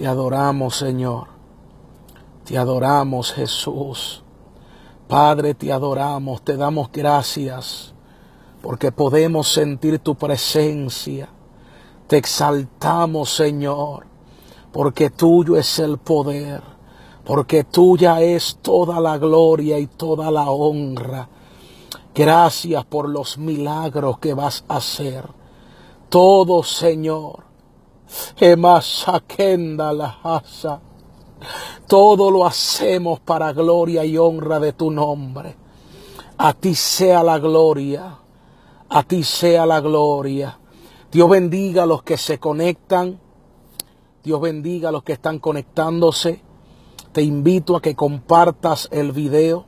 Te adoramos, Señor. Te adoramos, Jesús. Padre, te adoramos, te damos gracias, porque podemos sentir tu presencia. Te exaltamos, Señor, porque tuyo es el poder, porque tuya es toda la gloria y toda la honra. Gracias por los milagros que vas a hacer. Todo, Señor, la Todo lo hacemos para gloria y honra de tu nombre. A ti sea la gloria. A ti sea la gloria. Dios bendiga a los que se conectan. Dios bendiga a los que están conectándose. Te invito a que compartas el video.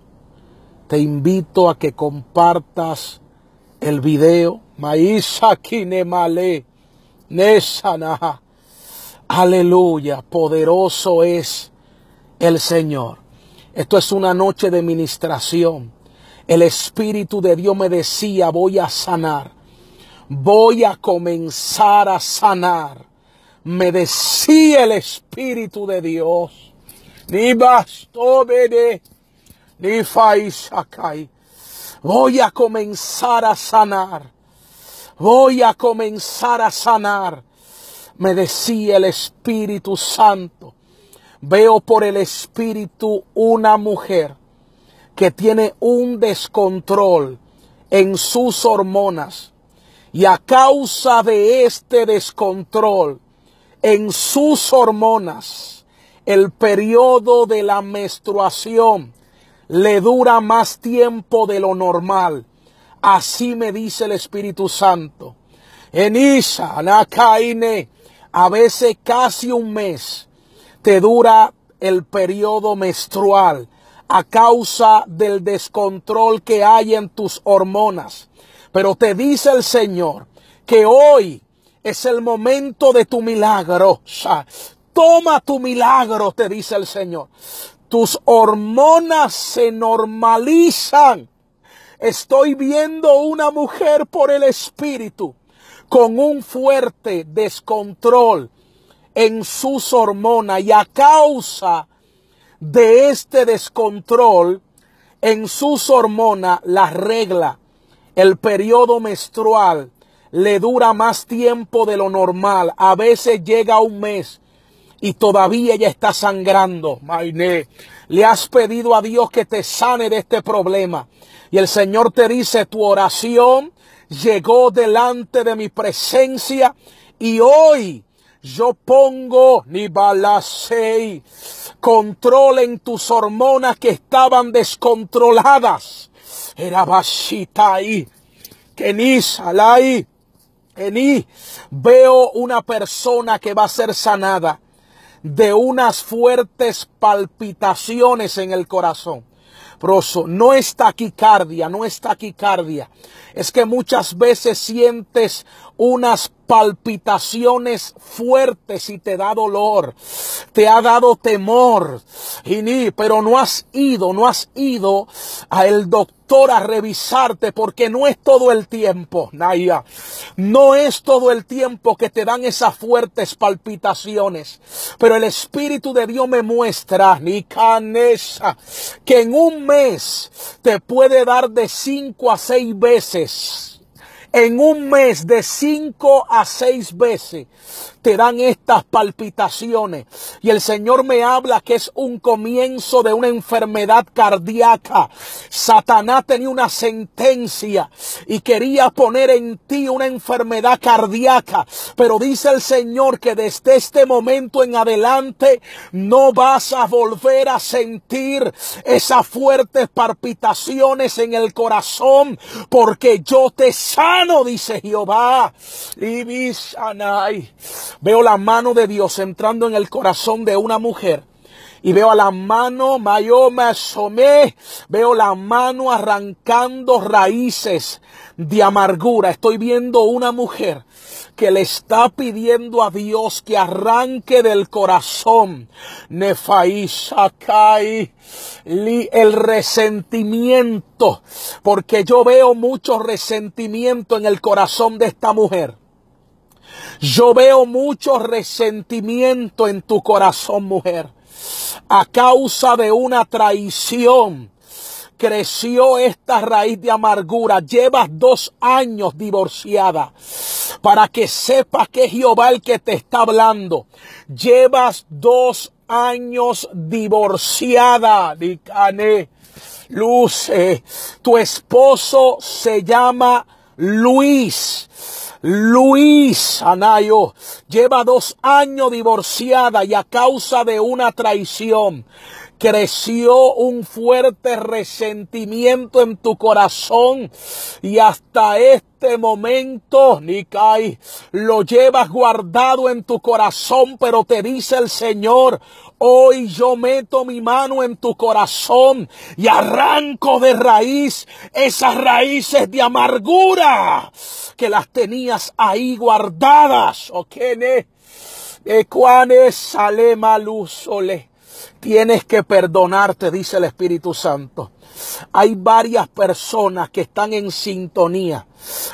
Te invito a que compartas el video. Maísa Kinemale sana. Aleluya, poderoso es el Señor. Esto es una noche de ministración. El Espíritu de Dios me decía, voy a sanar. Voy a comenzar a sanar. Me decía el Espíritu de Dios. Ni veré ni faisakai. Voy a comenzar a sanar voy a comenzar a sanar. Me decía el Espíritu Santo. Veo por el Espíritu una mujer que tiene un descontrol en sus hormonas. Y a causa de este descontrol en sus hormonas, el periodo de la menstruación le dura más tiempo de lo normal Así me dice el Espíritu Santo. En Isa, a veces casi un mes te dura el periodo menstrual a causa del descontrol que hay en tus hormonas. Pero te dice el Señor que hoy es el momento de tu milagro. Toma tu milagro, te dice el Señor. Tus hormonas se normalizan Estoy viendo una mujer por el espíritu con un fuerte descontrol en sus hormonas y a causa de este descontrol en sus hormonas, la regla, el periodo menstrual le dura más tiempo de lo normal. A veces llega un mes y todavía ella está sangrando. ¡Mainé! Le has pedido a Dios que te sane de este problema. Y el Señor te dice, tu oración llegó delante de mi presencia y hoy yo pongo ni balasei control en tus hormonas que estaban descontroladas. Era ni salai que ni Veo una persona que va a ser sanada de unas fuertes palpitaciones en el corazón. Proso, no es taquicardia, no es taquicardia. Es que muchas veces sientes unas palpitaciones fuertes y te da dolor, te ha dado temor, y ni pero no has ido, no has ido al doctor a revisarte porque no es todo el tiempo, Naya. No es todo el tiempo que te dan esas fuertes palpitaciones, pero el Espíritu de Dios me muestra, Nicanesa, que en un mes te puede dar de cinco a seis veces en un mes de 5 a 6 veces te dan estas palpitaciones. Y el Señor me habla que es un comienzo de una enfermedad cardíaca. Satanás tenía una sentencia y quería poner en ti una enfermedad cardíaca. Pero dice el Señor que desde este momento en adelante no vas a volver a sentir esas fuertes palpitaciones en el corazón porque yo te sano, dice Jehová. Y mi veo la mano de Dios entrando en el corazón de una mujer y veo a la mano Mayoma Somé, veo la mano arrancando raíces de amargura. Estoy viendo una mujer que le está pidiendo a Dios que arranque del corazón Sakai el resentimiento, porque yo veo mucho resentimiento en el corazón de esta mujer. Yo veo mucho resentimiento en tu corazón, mujer, a causa de una traición creció esta raíz de amargura. Llevas dos años divorciada. Para que sepas que es Jehová el que te está hablando. Llevas dos años divorciada, Dicane. Luce. Tu esposo se llama Luis. Luis Anayo lleva dos años divorciada y a causa de una traición creció un fuerte resentimiento en tu corazón y hasta este momento, Nikai, lo llevas guardado en tu corazón, pero te dice el Señor, hoy yo meto mi mano en tu corazón y arranco de raíz esas raíces de amargura que las tenías ahí guardadas. ¿O ¿Cuán eh, es Salema Tienes que perdonarte, dice el Espíritu Santo. Hay varias personas que están en sintonía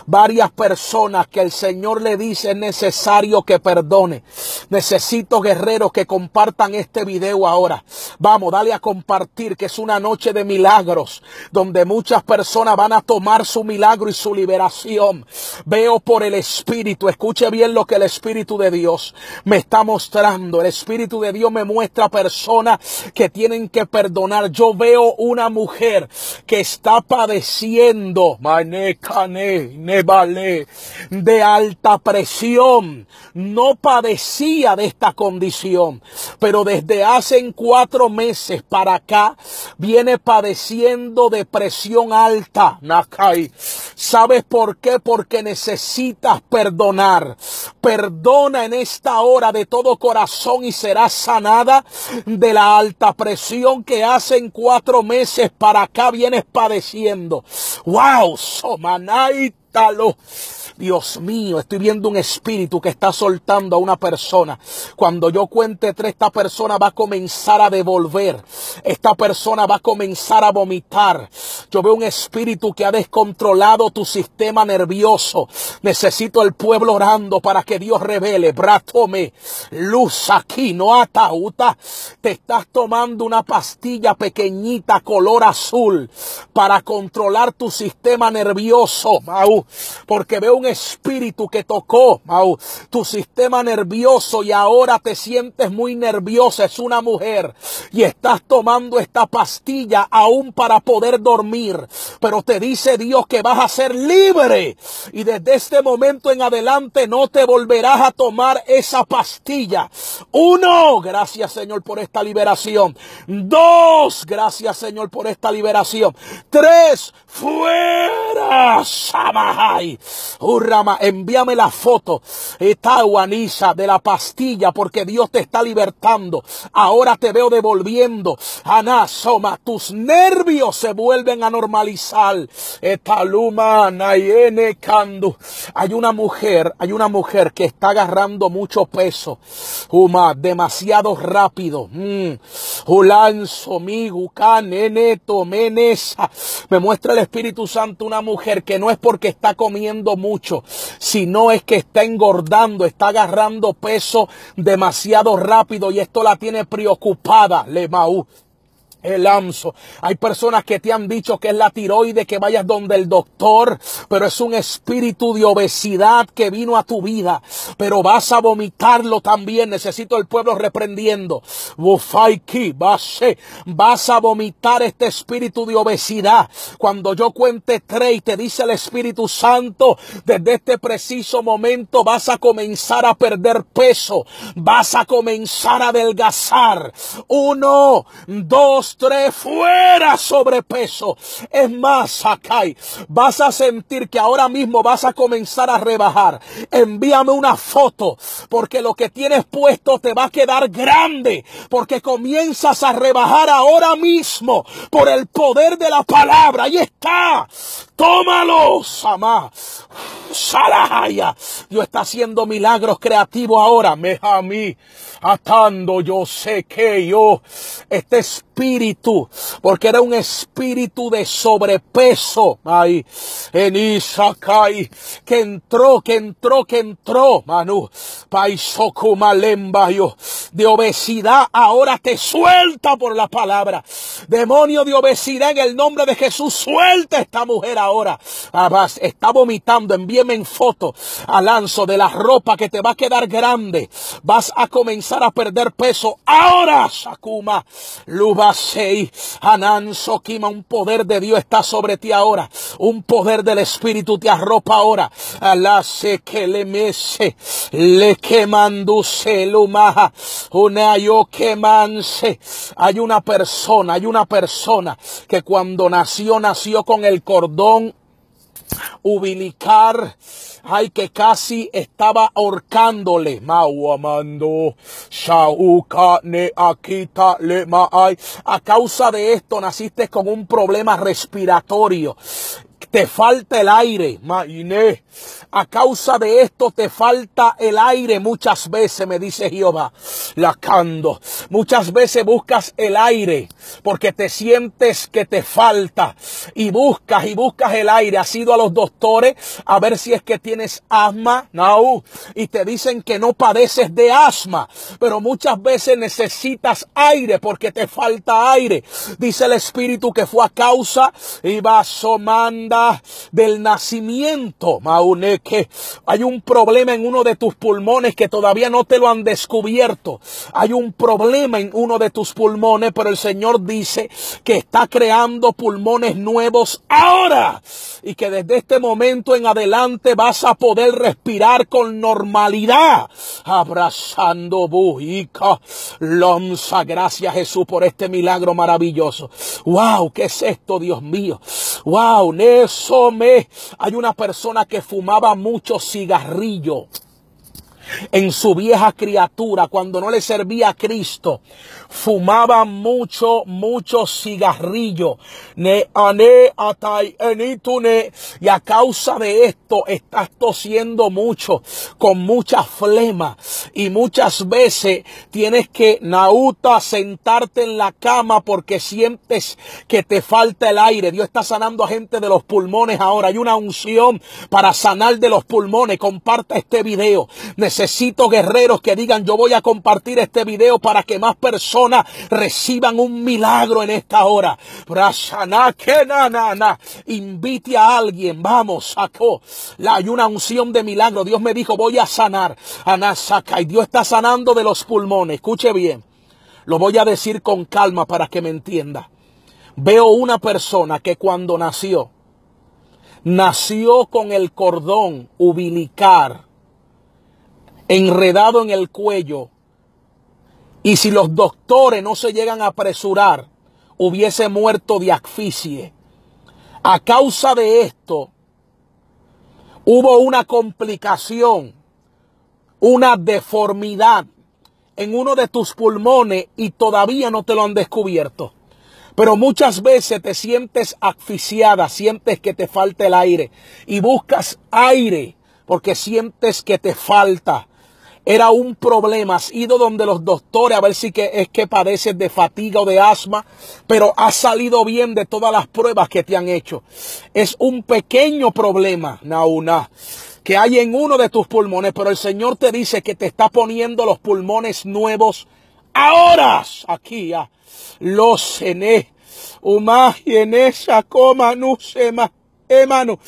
Varias personas que el Señor le dice es necesario que perdone. Necesito guerreros que compartan este video ahora. Vamos, dale a compartir que es una noche de milagros donde muchas personas van a tomar su milagro y su liberación. Veo por el Espíritu, escuche bien lo que el Espíritu de Dios me está mostrando. El Espíritu de Dios me muestra personas que tienen que perdonar. Yo veo una mujer que está padeciendo. cané de alta presión, no padecía de esta condición, pero desde hace cuatro meses para acá viene padeciendo de presión alta, Nakai. ¿Sabes por qué? Porque necesitas perdonar. Perdona en esta hora de todo corazón y serás sanada de la alta presión que hace cuatro meses para acá vienes padeciendo. ¡Wow! Somanai 大 a Dios mío, estoy viendo un espíritu que está soltando a una persona. Cuando yo cuente tres, esta persona va a comenzar a devolver. Esta persona va a comenzar a vomitar. Yo veo un espíritu que ha descontrolado tu sistema nervioso. Necesito el pueblo orando para que Dios revele. Bratome, luz aquí, no atauta. Te estás tomando una pastilla pequeñita color azul para controlar tu sistema nervioso, Porque veo un espíritu que tocó tu sistema nervioso y ahora te sientes muy nerviosa. Es una mujer y estás tomando esta pastilla aún para poder dormir. Pero te dice Dios que vas a ser libre y desde este momento en adelante no te volverás a tomar esa pastilla. Uno, gracias Señor por esta liberación. Dos, gracias Señor por esta liberación. Tres, fuera, Samahai. Urrama, envíame la foto, está guanisa de la pastilla, porque Dios te está libertando. Ahora te veo devolviendo. Anasoma, tus nervios se vuelven a normalizar. Esta luma, Nayene Hay una mujer, hay una mujer que está agarrando mucho peso. Uma, demasiado rápido. Mm. Me muestra Espíritu Santo una mujer que no es porque está comiendo mucho, sino es que está engordando, está agarrando peso demasiado rápido y esto la tiene preocupada, Lemaú. El AMSO. Hay personas que te han dicho que es la tiroide, que vayas donde el doctor, pero es un espíritu de obesidad que vino a tu vida, pero vas a vomitarlo también. Necesito el pueblo reprendiendo. Bufaiki, vas a vomitar este espíritu de obesidad. Cuando yo cuente tres y te dice el Espíritu Santo, desde este preciso momento vas a comenzar a perder peso, vas a comenzar a adelgazar. Uno, dos, Tres fuera sobrepeso. Es más, acá vas a sentir que ahora mismo vas a comenzar a rebajar. Envíame una foto, porque lo que tienes puesto te va a quedar grande, porque comienzas a rebajar ahora mismo por el poder de la palabra. Ahí está. Tómalo... Samá. Salahaya. Dios está haciendo milagros creativos ahora. Me a mí atando. Yo sé que yo, este espíritu, porque era un espíritu de sobrepeso. Ay, en Isakai, que entró, que entró, que entró. Manu, paisokumalemba yo. De obesidad ahora te suelta por la palabra. Demonio de obesidad en el nombre de Jesús, suelta esta mujer ahora. vas, está vomitando. Envíeme en foto al lanzo de la ropa que te va a quedar grande. Vas a comenzar a perder peso. Ahora, Sakuma, Lubasei, Hanan, Kima, un poder de Dios está sobre ti ahora. Un poder del Espíritu te arropa ahora. Alase que le mese, le quemanduce, lumaja, una yo quemanse. Hay una persona, hay una persona que cuando nació, nació con el cordón Ubilicar, ay, que casi estaba ahorcándole. Mauamando, Shauka ne akita le A causa de esto naciste con un problema respiratorio te falta el aire, Mainé. A causa de esto te falta el aire muchas veces, me dice Jehová, lacando. Muchas veces buscas el aire porque te sientes que te falta y buscas y buscas el aire. Has ido a los doctores a ver si es que tienes asma, y te dicen que no padeces de asma, pero muchas veces necesitas aire porque te falta aire. Dice el Espíritu que fue a causa y va del nacimiento, maúne hay un problema en uno de tus pulmones que todavía no te lo han descubierto. Hay un problema en uno de tus pulmones, pero el Señor dice que está creando pulmones nuevos ahora y que desde este momento en adelante vas a poder respirar con normalidad, abrazando bujica, lonza. Gracias Jesús por este milagro maravilloso. Wow, ¿qué es esto, Dios mío? Wow, hay una persona que fumaba mucho cigarrillo en su vieja criatura cuando no le servía a Cristo. Fumaba mucho, mucho cigarrillo. Y a causa de esto estás tosiendo mucho, con mucha flema. Y muchas veces tienes que, nauta, sentarte en la cama porque sientes que te falta el aire. Dios está sanando a gente de los pulmones ahora. Hay una unción para sanar de los pulmones. Comparta este video. Necesito guerreros que digan, yo voy a compartir este video para que más personas reciban un milagro en esta hora. Invite a alguien, vamos, sacó. La, hay una unción de milagro. Dios me dijo, voy a sanar. Y Dios está sanando de los pulmones. Escuche bien. Lo voy a decir con calma para que me entienda. Veo una persona que cuando nació, nació con el cordón umbilical enredado en el cuello y si los doctores no se llegan a apresurar, hubiese muerto de asfixie. A causa de esto, hubo una complicación, una deformidad en uno de tus pulmones y todavía no te lo han descubierto. Pero muchas veces te sientes asfixiada, sientes que te falta el aire y buscas aire porque sientes que te falta. Era un problema. Has ido donde los doctores a ver si que, es que padeces de fatiga o de asma, pero has salido bien de todas las pruebas que te han hecho. Es un pequeño problema, Nauna que hay en uno de tus pulmones, pero el Señor te dice que te está poniendo los pulmones nuevos ahora. Aquí ya. Los ené. esa coma más hermano,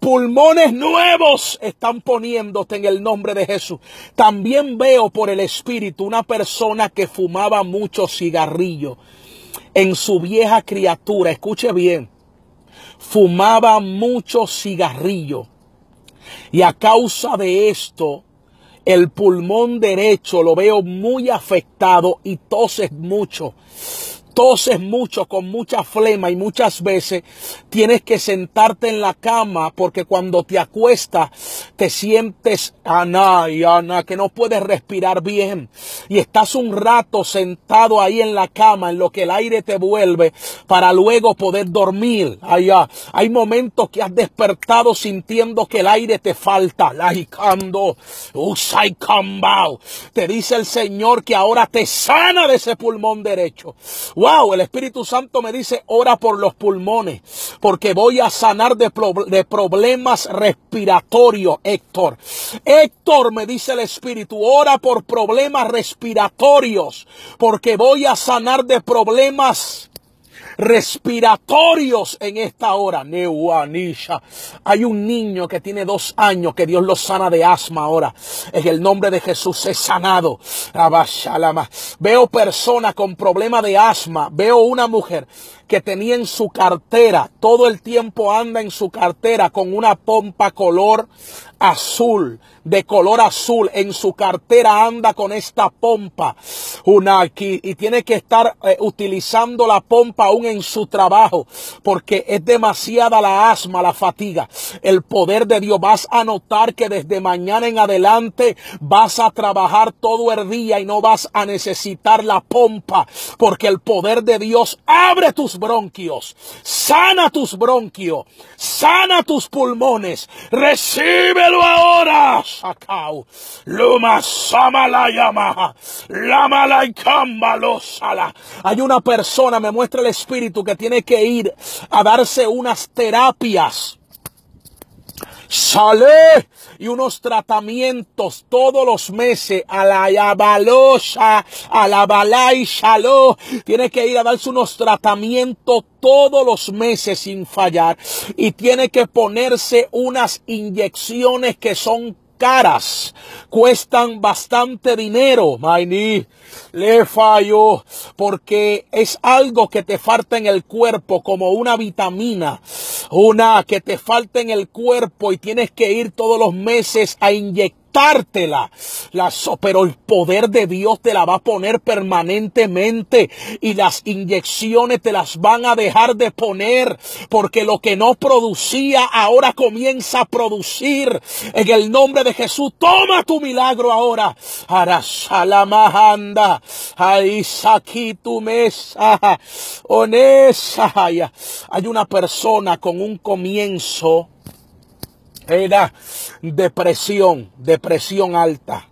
pulmones nuevos están poniéndote en el nombre de Jesús. También veo por el Espíritu una persona que fumaba mucho cigarrillo en su vieja criatura. Escuche bien, fumaba mucho cigarrillo. Y a causa de esto, el pulmón derecho lo veo muy afectado y toses mucho toses mucho, con mucha flema y muchas veces tienes que sentarte en la cama porque cuando te acuestas te sientes aná ah, y aná, que no puedes respirar bien. Y estás un rato sentado ahí en la cama en lo que el aire te vuelve para luego poder dormir. Allá hay momentos que has despertado sintiendo que el aire te falta. usai cambao. Te dice el Señor que ahora te sana de ese pulmón derecho wow, el Espíritu Santo me dice, ora por los pulmones, porque voy a sanar de, problemas respiratorios, Héctor. Héctor, me dice el Espíritu, ora por problemas respiratorios, porque voy a sanar de problemas respiratorios en esta hora. Neuanisha. Hay un niño que tiene dos años que Dios lo sana de asma ahora. En el nombre de Jesús es sanado. Veo personas con problema de asma. Veo una mujer que tenía en su cartera, todo el tiempo anda en su cartera con una pompa color azul, de color azul, en su cartera anda con esta pompa, una aquí, y tiene que estar eh, utilizando la pompa aún en su trabajo, porque es demasiada la asma, la fatiga. El poder de Dios, vas a notar que desde mañana en adelante vas a trabajar todo el día y no vas a necesitar la pompa, porque el poder de Dios abre tus bronquios, sana tus bronquios, sana tus pulmones, recíbelo ahora, Luma y camba Lama Sala. Hay una persona, me muestra el espíritu, que tiene que ir a darse unas terapias. Sale y unos tratamientos todos los meses a la a la Tiene que ir a darse unos tratamientos todos los meses sin fallar y tiene que ponerse unas inyecciones que son caras, cuestan bastante dinero. Maini le fallo, porque es algo que te falta en el cuerpo como una vitamina, una que te falta en el cuerpo y tienes que ir todos los meses a inyectar las, pero el poder de Dios te la va a poner permanentemente y las inyecciones te las van a dejar de poner porque lo que no producía ahora comienza a producir. En el nombre de Jesús, toma tu milagro ahora. Arasalamahanda, aquí tu mesa, onesa. Hay una persona con un comienzo era depresión, depresión alta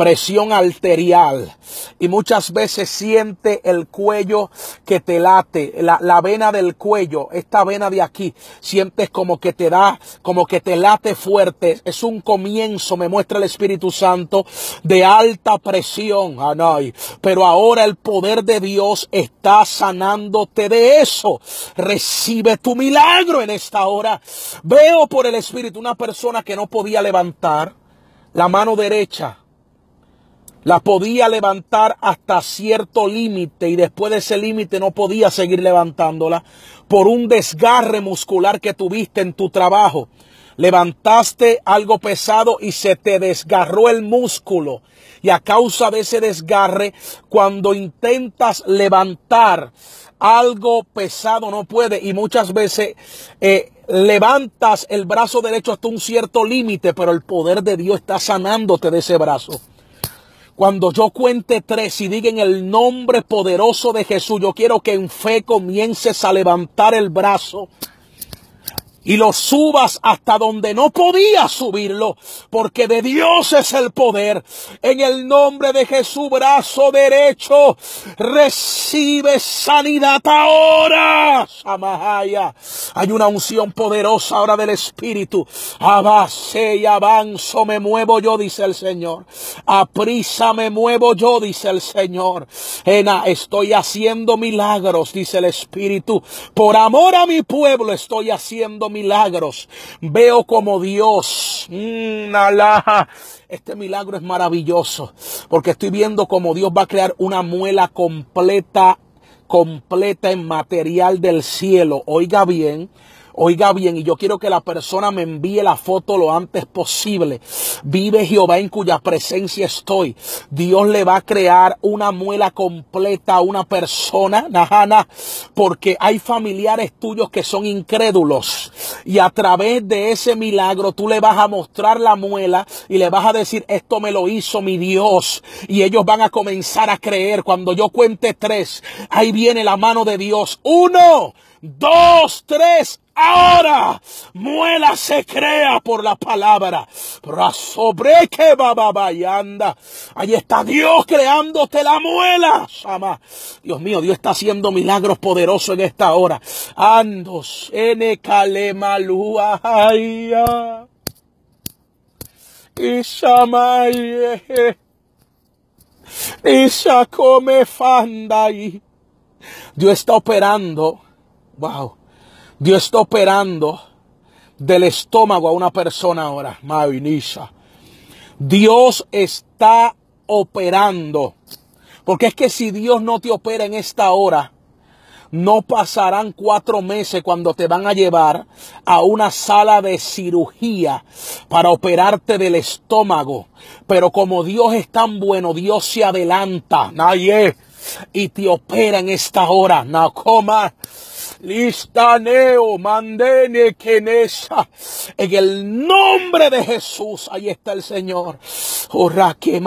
presión arterial y muchas veces siente el cuello que te late, la, vena del cuello, esta vena de aquí, sientes como que te da, como que te late fuerte, es un comienzo, me muestra el Espíritu Santo, de alta presión, Anay. Ah, pero ahora el poder de Dios está sanándote de eso, recibe tu milagro en esta hora, veo por el Espíritu una persona que no podía levantar la mano derecha, la podía levantar hasta cierto límite y después de ese límite no podía seguir levantándola por un desgarre muscular que tuviste en tu trabajo. Levantaste algo pesado y se te desgarró el músculo. Y a causa de ese desgarre, cuando intentas levantar algo pesado no puede y muchas veces eh, levantas el brazo derecho hasta un cierto límite, pero el poder de Dios está sanándote de ese brazo. Cuando yo cuente tres y diga en el nombre poderoso de Jesús, yo quiero que en fe comiences a levantar el brazo y lo subas hasta donde no podías subirlo, porque de Dios es el poder. En el nombre de Jesús, brazo derecho, recibe sanidad ahora, Samahaya. Hay una unción poderosa ahora del Espíritu. Abase y avanzo, me muevo yo, dice el Señor. A prisa me muevo yo, dice el Señor. Ena, estoy haciendo milagros, dice el Espíritu. Por amor a mi pueblo estoy haciendo milagros. Veo como Dios. Mmm, Este milagro es maravilloso porque estoy viendo como Dios va a crear una muela completa completa en material del cielo. Oiga bien, Oiga bien, y yo quiero que la persona me envíe la foto lo antes posible. Vive Jehová en cuya presencia estoy. Dios le va a crear una muela completa a una persona, Najana, porque hay familiares tuyos que son incrédulos. Y a través de ese milagro tú le vas a mostrar la muela y le vas a decir, esto me lo hizo mi Dios. Y ellos van a comenzar a creer. Cuando yo cuente tres, ahí viene la mano de Dios. Uno, dos, tres. Ahora, muela se crea por la palabra. Sobre que anda. Ahí está Dios creándote la muela. Dios mío, Dios está haciendo milagros poderosos en esta hora. Andos, ene calemalúa. sama y come fanda. Dios está operando. Wow Dios está operando del estómago a una persona ahora. Mavinisa. Dios está operando. Porque es que si Dios no te opera en esta hora, no pasarán cuatro meses cuando te van a llevar a una sala de cirugía para operarte del estómago. Pero como Dios es tan bueno, Dios se adelanta. Nadie. Y te opera en esta hora. No coma. Listaneo, mandene quenesa. En el nombre de Jesús, ahí está el Señor. que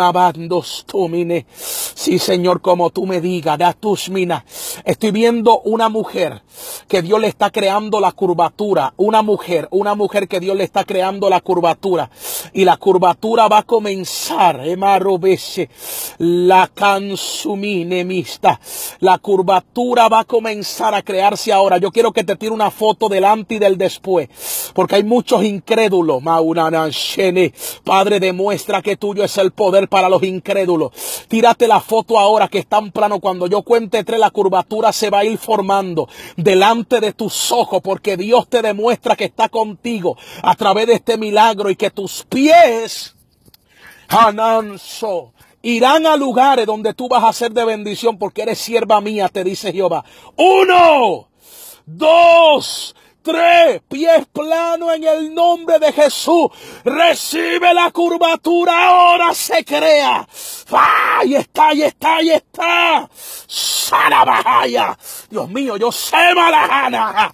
tumine. Sí, Señor, como tú me digas, da tus minas. Estoy viendo una mujer que Dios le está creando la curvatura. Una mujer, una mujer que Dios le está creando la curvatura. Y la curvatura va a comenzar. Emarobese. Eh, la cansumine mista. La curvatura va a comenzar a crearse ahora ahora. Yo quiero que te tire una foto delante y del después. Porque hay muchos incrédulos. Padre, demuestra que tuyo es el poder para los incrédulos. Tírate la foto ahora que está en plano. Cuando yo cuente tres, la curvatura se va a ir formando delante de tus ojos. Porque Dios te demuestra que está contigo a través de este milagro y que tus pies. Hananso irán a lugares donde tú vas a ser de bendición porque eres sierva mía, te dice Jehová. Uno, Dos tres pies planos en el nombre de Jesús. Recibe la curvatura, ahora se crea. Ahí está, ahí está, ahí está. Sarabajaya. Dios mío, yo sé malajana.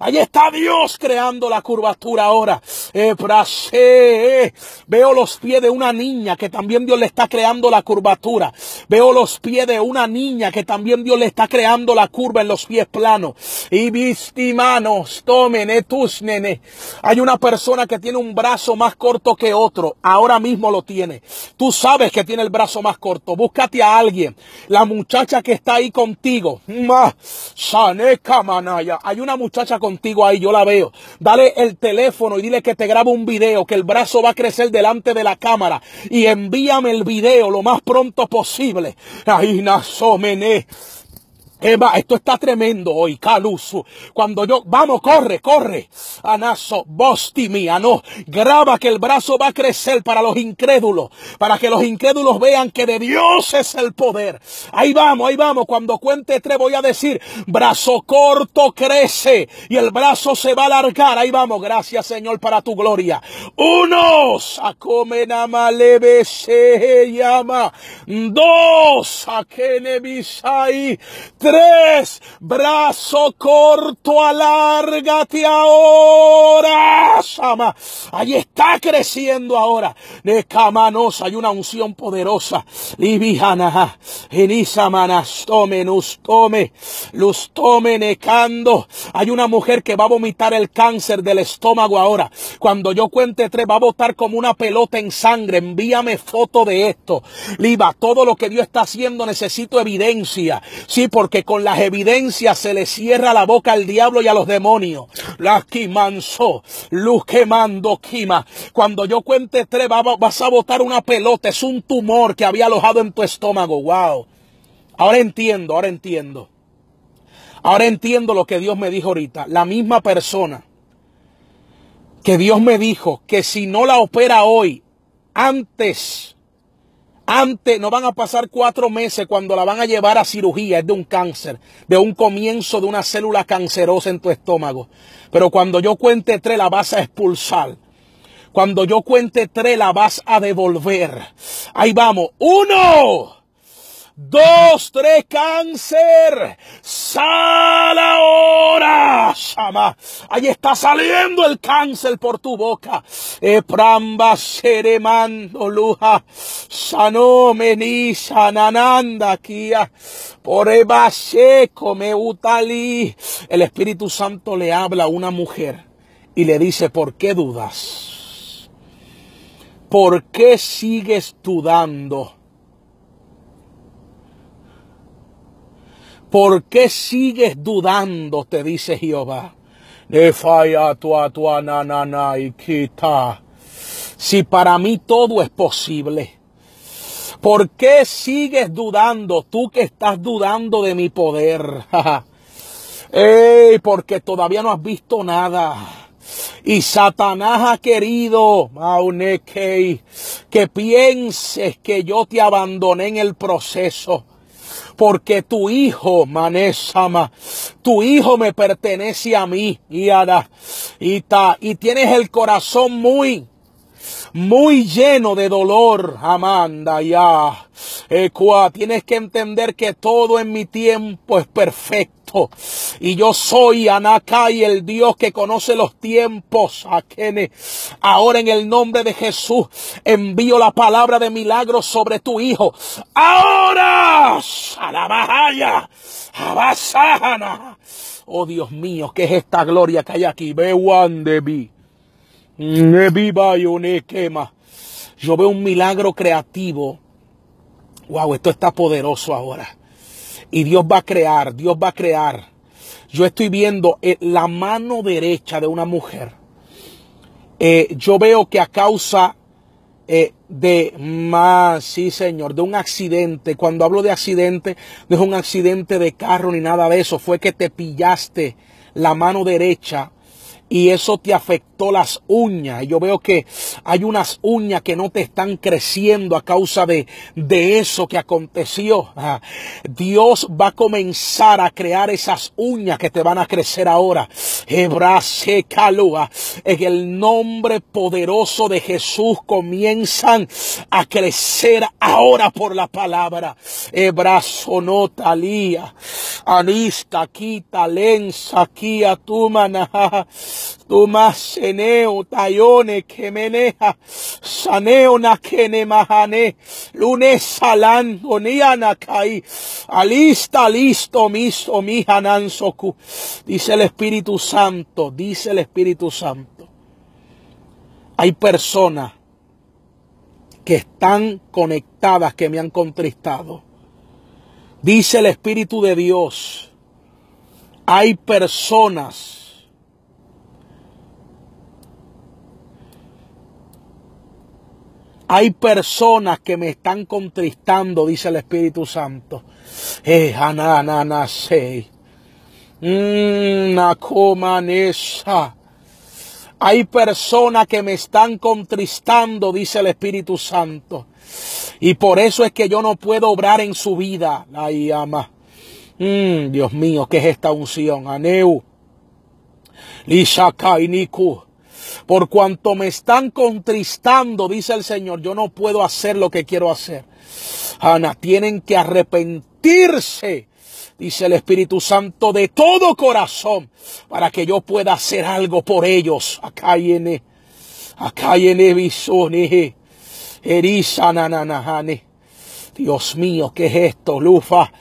Ahí está Dios creando la curvatura ahora. Veo los pies de una niña que también Dios le está creando la curvatura. Veo los pies de una niña que también Dios le está creando la curva en los pies planos. Y Libistimanos, tomen eh, tus nene. Hay una persona que tiene un brazo más corto que otro. Ahora mismo lo tiene. Tú sabes que tiene el brazo más corto. Búscate a alguien. La muchacha que está ahí contigo. Hay una muchacha contigo ahí, yo la veo. Dale el teléfono y dile que te grabo un video, que el brazo va a crecer delante de la cámara. Y envíame el video lo más pronto posible. Ahí nasomene. Eva, esto está tremendo hoy, Calusu. Cuando yo, vamos, corre, corre. Anaso, mía, no. Graba que el brazo va a crecer para los incrédulos, para que los incrédulos vean que de Dios es el poder. Ahí vamos, ahí vamos. Cuando cuente tres voy a decir, brazo corto crece y el brazo se va a alargar. Ahí vamos, gracias Señor para tu gloria. Unos, nama leve se llama. Dos, akenebisai. Tres Tres Brazo corto, alárgate ahora. Ahí está creciendo ahora. Necamanos, hay una unción poderosa. tome, nos tome. Luz tome, necando. Hay una mujer que va a vomitar el cáncer del estómago ahora. Cuando yo cuente tres, va a botar como una pelota en sangre. Envíame foto de esto. Liba, todo lo que Dios está haciendo necesito evidencia. Sí, porque con las evidencias se le cierra la boca al diablo y a los demonios. Las quimanzó, luz quemando quima. Cuando yo cuente tres, vas a botar una pelota, es un tumor que había alojado en tu estómago. Wow. Ahora entiendo, ahora entiendo. Ahora entiendo lo que Dios me dijo ahorita. La misma persona que Dios me dijo que si no la opera hoy, antes antes no van a pasar cuatro meses cuando la van a llevar a cirugía, es de un cáncer, de un comienzo de una célula cancerosa en tu estómago. Pero cuando yo cuente tres la vas a expulsar. Cuando yo cuente tres la vas a devolver. Ahí vamos. Uno dos, tres, cáncer. Sal ahora, Shama. Ahí está saliendo el cáncer por tu boca. Epramba, Seremando, Luja, Sanomeni, Sanananda, Kia, Poreba, Seco, utali. El Espíritu Santo le habla a una mujer y le dice, ¿por qué dudas? ¿Por qué sigues dudando? ¿Por qué sigues dudando? te dice Jehová. Si para mí todo es posible. ¿Por qué sigues dudando tú que estás dudando de mi poder? Ey, porque todavía no has visto nada. Y Satanás ha querido, que pienses que yo te abandoné en el proceso porque tu hijo, Manesama, tu hijo me pertenece a mí, y y, ta, y tienes el corazón muy muy lleno de dolor, Amanda, ya. Ecua, eh, tienes que entender que todo en mi tiempo es perfecto. Y yo soy Anakai, el Dios que conoce los tiempos. Akene. Ahora en el nombre de Jesús envío la palabra de milagro sobre tu hijo. Ahora, ¡Salamahaya! Abasana. Oh Dios mío, ¿qué es esta gloria que hay aquí? Be one de Mm, eh, yo veo un milagro creativo. Wow, esto está poderoso ahora. Y Dios va a crear, Dios va a crear. Yo estoy viendo eh, la mano derecha de una mujer. Eh, yo veo que a causa de más, sí señor, de un accidente. Cuando hablo de accidente, no es un accidente de carro ni nada de eso. Fue que te pillaste la mano derecha y eso te afectó las uñas. Yo veo que hay unas uñas que no te están creciendo a causa de, de eso que aconteció. Ah, Dios va a comenzar a crear esas uñas que te van a crecer ahora. Hebrase calúa. En el nombre poderoso de Jesús comienzan a crecer ahora por la palabra. Hebrazo no talía. Anista quita lenza aquí a tu seneo, Tayone, maneja Saneo, Nakene, Mahane, Lunes, Salán, Oniana, Kai, Alista, listo, miso, mi Soku. Dice el Espíritu Santo, dice el Espíritu Santo. Hay personas que están conectadas, que me han contristado. Dice el Espíritu de Dios, hay personas Hay personas que me están contristando, dice el Espíritu Santo. Eh, mm, Hay personas que me están contristando, dice el Espíritu Santo. Y por eso es que yo no puedo obrar en su vida. Mm, Dios mío, ¿qué es esta unción? Aneu. Lisa Kainiku. Por cuanto me están contristando, dice el Señor, yo no puedo hacer lo que quiero hacer. Ana, tienen que arrepentirse dice el Espíritu Santo, de todo corazón, para que yo pueda hacer algo por ellos. Acá viene, acá viene Bisone, Eriza, nananahane. Dios mío, ¿qué es esto, Lufa?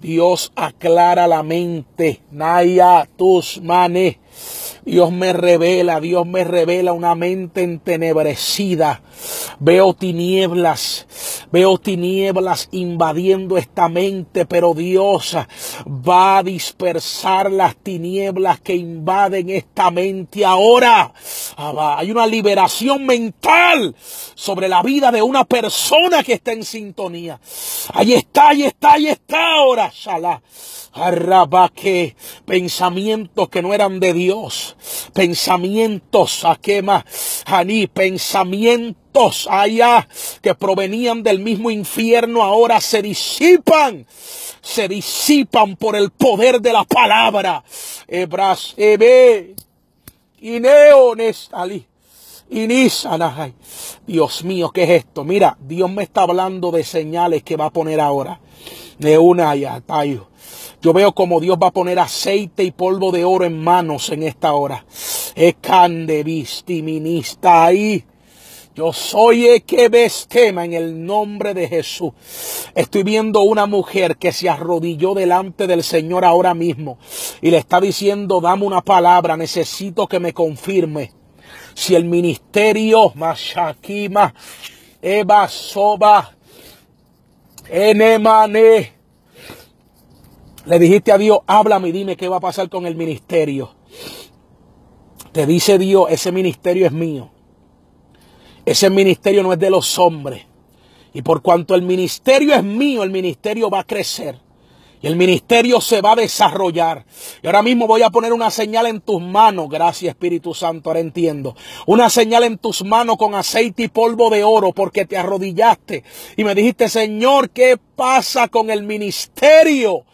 Dios aclara la mente. Naya tus manes. Dios me revela, Dios me revela una mente entenebrecida. Veo tinieblas, veo tinieblas invadiendo esta mente, pero Dios va a dispersar las tinieblas que invaden esta mente ahora. Hay una liberación mental sobre la vida de una persona que está en sintonía. Ahí está, ahí está, ahí está ahora, que pensamientos que no eran de Dios, pensamientos, a quema, Haní, pensamientos allá que provenían del mismo infierno ahora se disipan, se disipan por el poder de la palabra. Ebras, Ebe, Ali. Dios mío, ¿qué es esto? Mira, Dios me está hablando de señales que va a poner ahora. De una yo veo como Dios va a poner aceite y polvo de oro en manos en esta hora. Escandevistiminista ahí. Yo soy Ekebestema en el nombre de Jesús. Estoy viendo una mujer que se arrodilló delante del Señor ahora mismo y le está diciendo, dame una palabra, necesito que me confirme. Si el ministerio, Mashakima, Eva Soba, Enemane, le dijiste a Dios, háblame y dime qué va a pasar con el ministerio. Te dice Dios, ese ministerio es mío. Ese ministerio no es de los hombres. Y por cuanto el ministerio es mío, el ministerio va a crecer. Y el ministerio se va a desarrollar. Y ahora mismo voy a poner una señal en tus manos. Gracias Espíritu Santo, ahora entiendo. Una señal en tus manos con aceite y polvo de oro porque te arrodillaste. Y me dijiste, Señor, ¿qué pasa con el ministerio?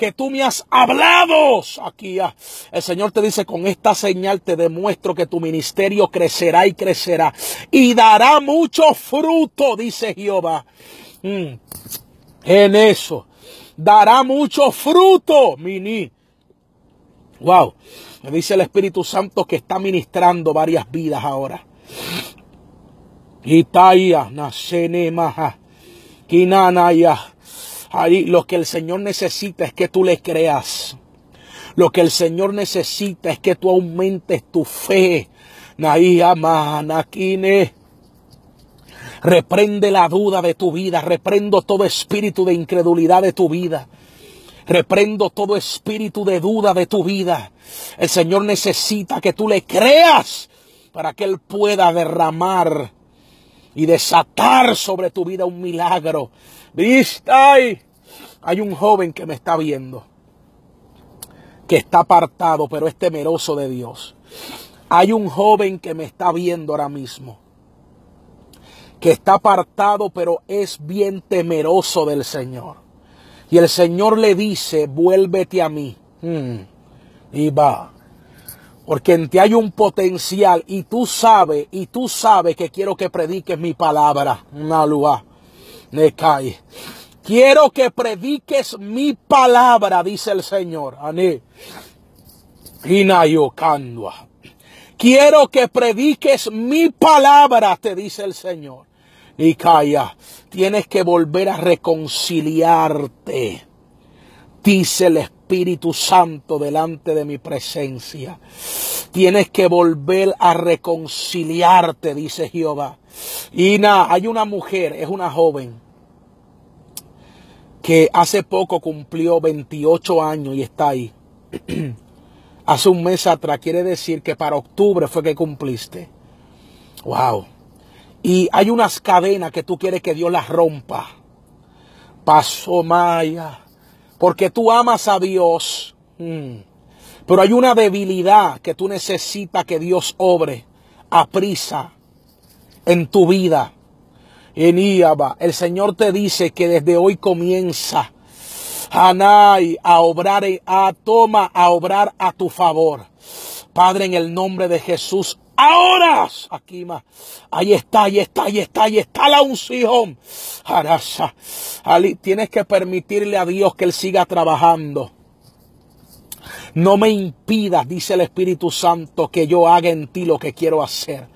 que tú me has hablado. Aquí el Señor te dice, con esta señal te demuestro que tu ministerio crecerá y crecerá y dará mucho fruto, dice Jehová. Mm. En eso dará mucho fruto, mini. Wow, me dice el Espíritu Santo que está ministrando varias vidas ahora. Itaia, Nasenemaha, Kinanaya. Ahí lo que el Señor necesita es que tú le creas. Lo que el Señor necesita es que tú aumentes tu fe. Manakine. Reprende la duda de tu vida. Reprendo todo espíritu de incredulidad de tu vida. Reprendo todo espíritu de duda de tu vida. El Señor necesita que tú le creas para que Él pueda derramar y desatar sobre tu vida un milagro. ¿Viste? hay un joven que me está viendo, que está apartado, pero es temeroso de Dios. Hay un joven que me está viendo ahora mismo, que está apartado, pero es bien temeroso del Señor. Y el Señor le dice, vuélvete a mí. Mm. Y va. Porque en ti hay un potencial y tú sabes, y tú sabes que quiero que prediques mi palabra. nalua Quiero que prediques mi palabra, dice el Señor. Quiero que prediques mi palabra, te dice el Señor. Y calla, tienes que volver a reconciliarte, dice el Espíritu Espíritu Santo delante de mi presencia. Tienes que volver a reconciliarte, dice Jehová. Y nada, hay una mujer, es una joven, que hace poco cumplió 28 años y está ahí. hace un mes atrás, quiere decir que para octubre fue que cumpliste. Wow. Y hay unas cadenas que tú quieres que Dios las rompa. Paso Maya porque tú amas a Dios. Mm. Pero hay una debilidad que tú necesitas que Dios obre a prisa en tu vida. En Iaba, el Señor te dice que desde hoy comienza Hanai a obrar a toma a obrar a tu favor. Padre, en el nombre de Jesús, ahora. Aquí más. Ahí está, ahí está, ahí está, ahí está la unción. Arasa. Tienes que permitirle a Dios que Él siga trabajando. No me impidas, dice el Espíritu Santo, que yo haga en ti lo que quiero hacer.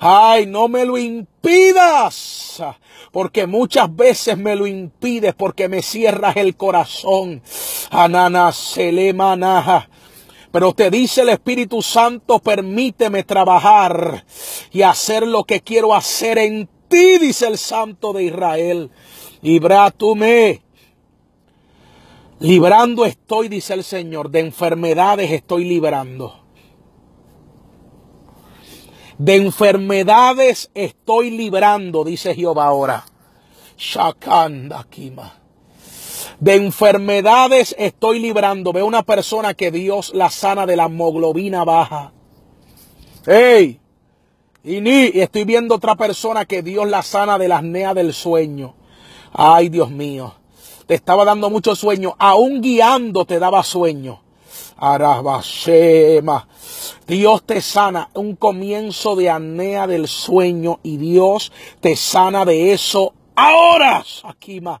Ay, no me lo impidas, porque muchas veces me lo impides, porque me cierras el corazón. Anana, selemanaja. Pero te dice el Espíritu Santo, permíteme trabajar y hacer lo que quiero hacer en ti, dice el Santo de Israel. me, Librando estoy, dice el Señor, de enfermedades estoy librando. De enfermedades estoy librando, dice Jehová ahora. Shakanda Kima. De enfermedades estoy librando. Veo una persona que Dios la sana de la hemoglobina baja. ¡Ey! Y ni estoy viendo otra persona que Dios la sana de la apnea del sueño. Ay, Dios mío. Te estaba dando mucho sueño. Aún guiando te daba sueño. Arabashema. Dios te sana un comienzo de anea del sueño y Dios te sana de eso ahora, más!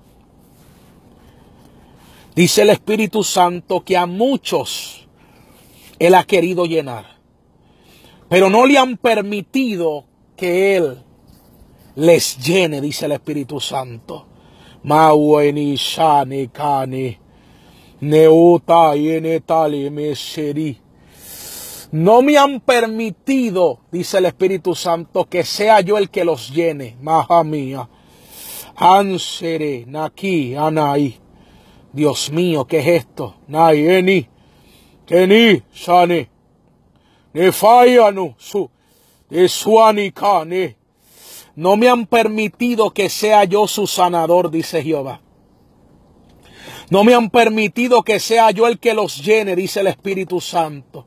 Dice el Espíritu Santo que a muchos Él ha querido llenar, pero no le han permitido que Él les llene, dice el Espíritu Santo. Maueni, shani kani neuta meseri. No me han permitido, dice el Espíritu Santo, que sea yo el que los llene. Maja mía. Ansere naki anai. Dios mío, ¿qué es esto? Keni, Shani, Su, No me han permitido que sea yo su sanador, dice Jehová. No me han permitido que sea yo el que los llene, dice el Espíritu Santo.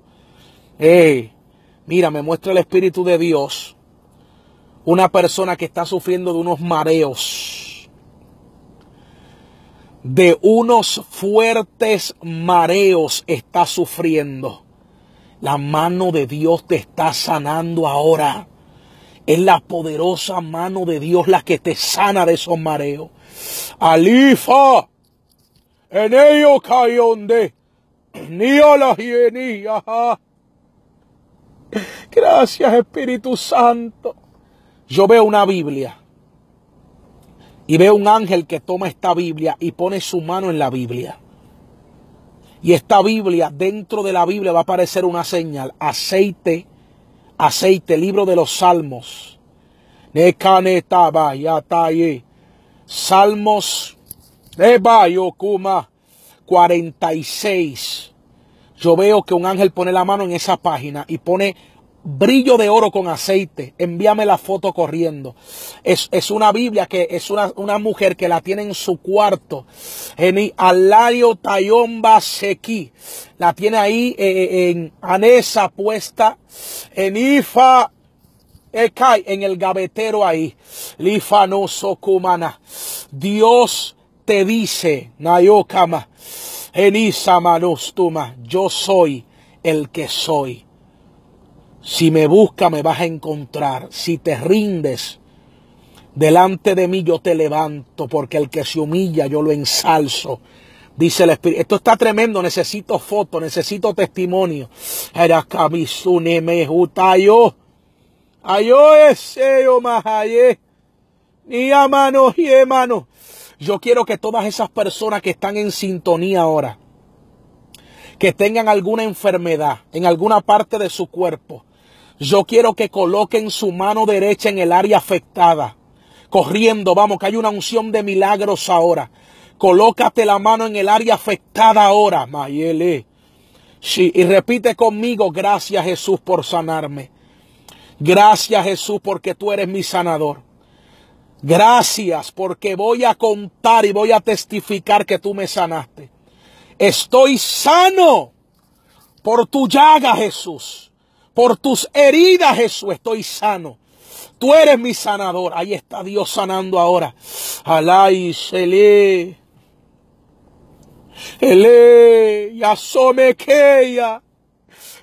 Eh, mira, me muestra el Espíritu de Dios. Una persona que está sufriendo de unos mareos de unos fuertes mareos está sufriendo. La mano de Dios te está sanando ahora. Es la poderosa mano de Dios la que te sana de esos mareos. Alifa, en ello donde ni a la Gracias Espíritu Santo. Yo veo una Biblia y veo un ángel que toma esta Biblia y pone su mano en la Biblia. Y esta Biblia, dentro de la Biblia va a aparecer una señal. Aceite, aceite, libro de los Salmos. Salmos 46. Yo veo que un ángel pone la mano en esa página y pone brillo de oro con aceite. Envíame la foto corriendo. Es, es una Biblia que es una, mujer que la tiene en su cuarto. En Alario Tayomba Seki La tiene ahí eh, eh, en Anesa puesta. En Ifa Ekai. En el gavetero ahí. Lifa no Dios te dice, Nayokama. En Isa Yo soy el que soy. Si me busca, me vas a encontrar. Si te rindes delante de mí, yo te levanto, porque el que se humilla, yo lo ensalzo. Dice el Espíritu. Esto está tremendo. Necesito fotos, necesito testimonio. Ayo ese Ni y Yo quiero que todas esas personas que están en sintonía ahora, que tengan alguna enfermedad en alguna parte de su cuerpo, yo quiero que coloquen su mano derecha en el área afectada. Corriendo, vamos, que hay una unción de milagros ahora. Colócate la mano en el área afectada ahora, Mayele. Sí, y repite conmigo, gracias Jesús por sanarme. Gracias Jesús porque tú eres mi sanador. Gracias porque voy a contar y voy a testificar que tú me sanaste. Estoy sano por tu llaga, Jesús. Por tus heridas, Jesús, estoy sano. Tú eres mi sanador. Ahí está Dios sanando ahora. Alay, Sele. Ele, ella.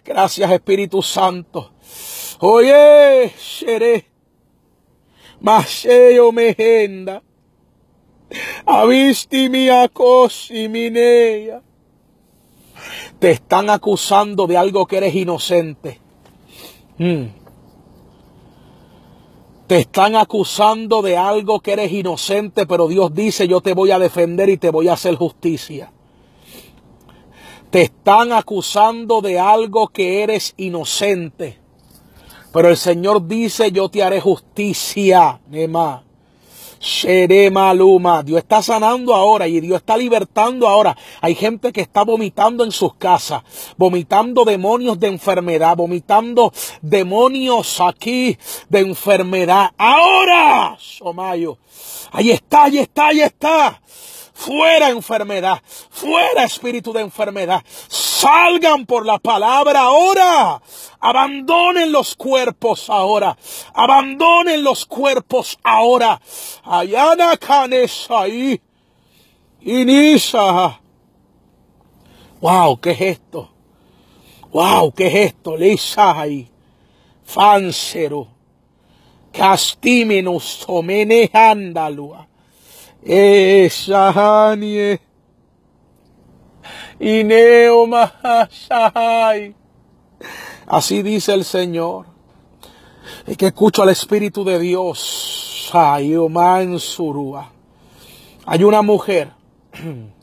Gracias, Espíritu Santo. Oye, Shere. me Mejenda. Avisti mi mi mineya. Te están acusando de algo que eres inocente. Mm. Te están acusando de algo que eres inocente, pero Dios dice, yo te voy a defender y te voy a hacer justicia. Te están acusando de algo que eres inocente, pero el Señor dice, yo te haré justicia, más. Shere Maluma. Dios está sanando ahora y Dios está libertando ahora. Hay gente que está vomitando en sus casas, vomitando demonios de enfermedad, vomitando demonios aquí de enfermedad. Ahora, Somayo. Ahí está, ahí está, ahí está. Fuera enfermedad, fuera espíritu de enfermedad. Salgan por la palabra ahora. Abandonen los cuerpos ahora. Abandonen los cuerpos ahora. Ayana kanesai! Inisa. Wow, ¿qué es esto? Wow, ¿qué es esto? Lisai. Fáncero. Castímenos ¡Somene andalua. Así dice el Señor. y que escucho al Espíritu de Dios. Hay una mujer.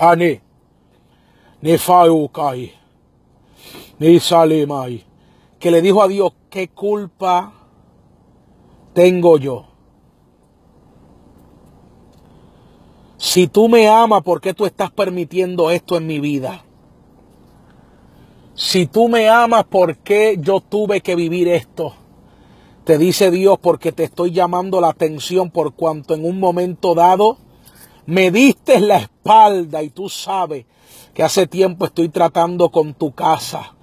Ah, Ni Que le dijo a Dios, ¿qué culpa tengo yo? Si tú me amas, ¿por qué tú estás permitiendo esto en mi vida? Si tú me amas, ¿por qué yo tuve que vivir esto? Te dice Dios porque te estoy llamando la atención por cuanto en un momento dado me diste la espalda y tú sabes que hace tiempo estoy tratando con tu casa.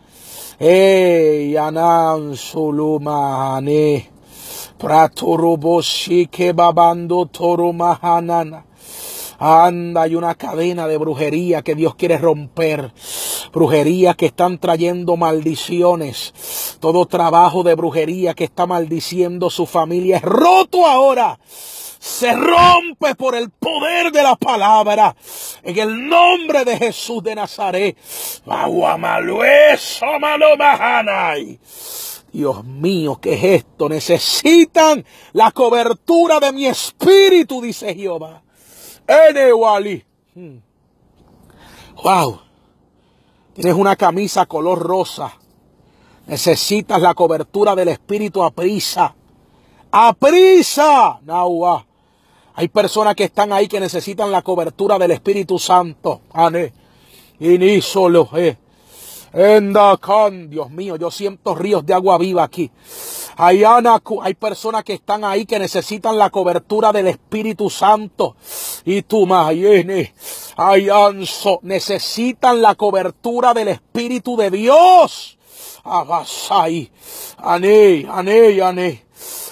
Ey, Anan Sulumane, Praturuboshi que babando Anda, hay una cadena de brujería que Dios quiere romper. brujería que están trayendo maldiciones. Todo trabajo de brujería que está maldiciendo su familia es roto ahora se rompe por el poder de la palabra. En el nombre de Jesús de Nazaret. Oh Dios mío, ¿qué es esto? Necesitan la cobertura de mi espíritu, dice Jehová. Enewali. Hmm. Wow. Tienes una camisa color rosa. Necesitas la cobertura del Espíritu a prisa. ¡A prisa! Hay personas que están ahí que necesitan la cobertura del Espíritu Santo. Ane. Inísolo. Eh. Enda Endacan, Dios mío, yo siento ríos de agua viva aquí. Hay, hay personas que están ahí que necesitan la cobertura del Espíritu Santo. Y tú, Mayene, hay necesitan la cobertura del Espíritu de Dios. Abasai, Ané, Ané, Ané.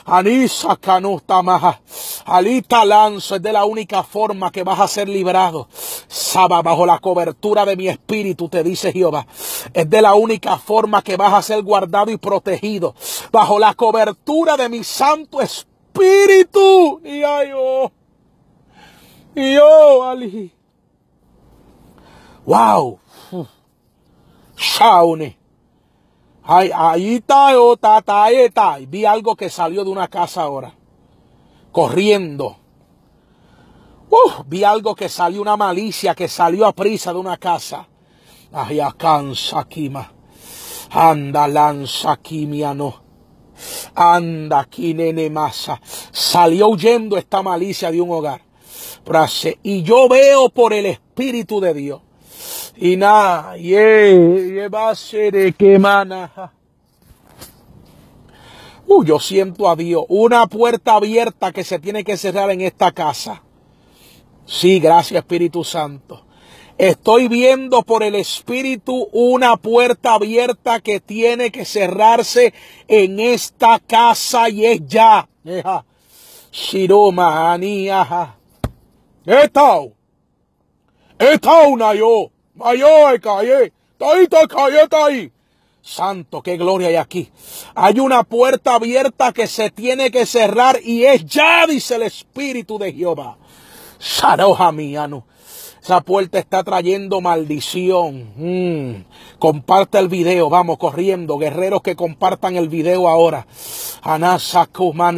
Aní, sacanuta Alita lanza es de la única forma que vas a ser librado. Saba, bajo la cobertura de mi espíritu, te dice Jehová. Es de la única forma que vas a ser guardado y protegido. Bajo la cobertura de mi santo espíritu. Y ay, oh. Y oh, Ali. Wow. Shaune. Ay, ahí está, oh, Vi algo que salió de una casa ahora corriendo. vi algo que salió una malicia, que salió a prisa de una casa. Ay, cansa Anda, lanza no. Anda, aquí, nene masa. Salió huyendo esta malicia de un hogar. Y yo veo por el Espíritu de Dios. Y nada, va a ser que Uh, yo siento a Dios. Una puerta abierta que se tiene que cerrar en esta casa. Sí, gracias Espíritu Santo. Estoy viendo por el Espíritu una puerta abierta que tiene que cerrarse en esta casa y es ya. Shiroma, Aniaja. Etau. Etau, Nayo. Mayo, está caído está ahí. Santo, qué gloria hay aquí. Hay una puerta abierta que se tiene que cerrar y es ya, dice el Espíritu de Jehová. Saroja miano. Esa puerta está trayendo maldición. Mm. comparte el video, vamos corriendo. Guerreros que compartan el video ahora. anasa na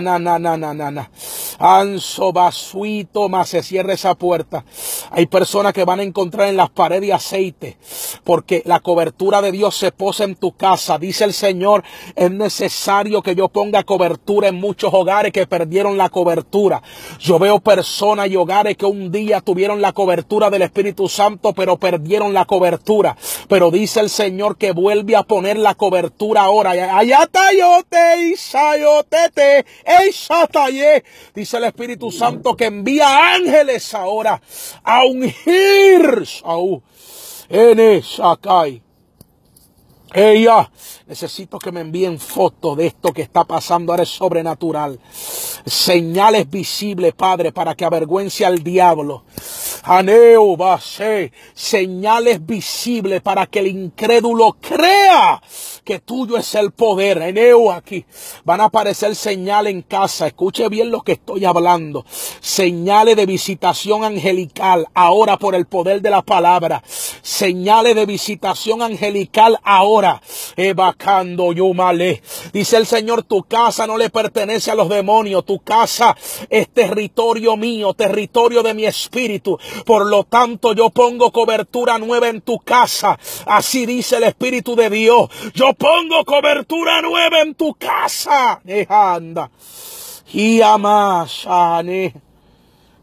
na Anso basuito, más se cierra esa puerta. Hay personas que van a encontrar en las paredes aceite, porque la cobertura de Dios se posa en tu casa. Dice el Señor, es necesario que yo ponga cobertura en muchos hogares que perdieron la cobertura. Yo veo personas y hogares que un día tuvieron la cobertura del Espíritu Santo, pero perdieron la cobertura. Pero dice el Señor que vuelve a poner la cobertura ahora. Dice dice el Espíritu Santo que envía ángeles ahora a ungir Saúl. En Sakai. Ella, necesito que me envíen fotos de esto que está pasando. Ahora es sobrenatural. Señales visibles, Padre, para que avergüence al diablo. Aneo va señales visibles para que el incrédulo crea que tuyo es el poder. en Eneo aquí. Van a aparecer señales en casa. Escuche bien lo que estoy hablando. Señales de visitación angelical ahora por el poder de la palabra. Señales de visitación angelical ahora. Yo malé. Dice el Señor, tu casa no le pertenece a los demonios. Tu casa es territorio mío, territorio de mi espíritu. Por lo tanto, yo pongo cobertura nueva en tu casa. Así dice el Espíritu de Dios. Yo pongo cobertura nueva en tu casa. Anda. Y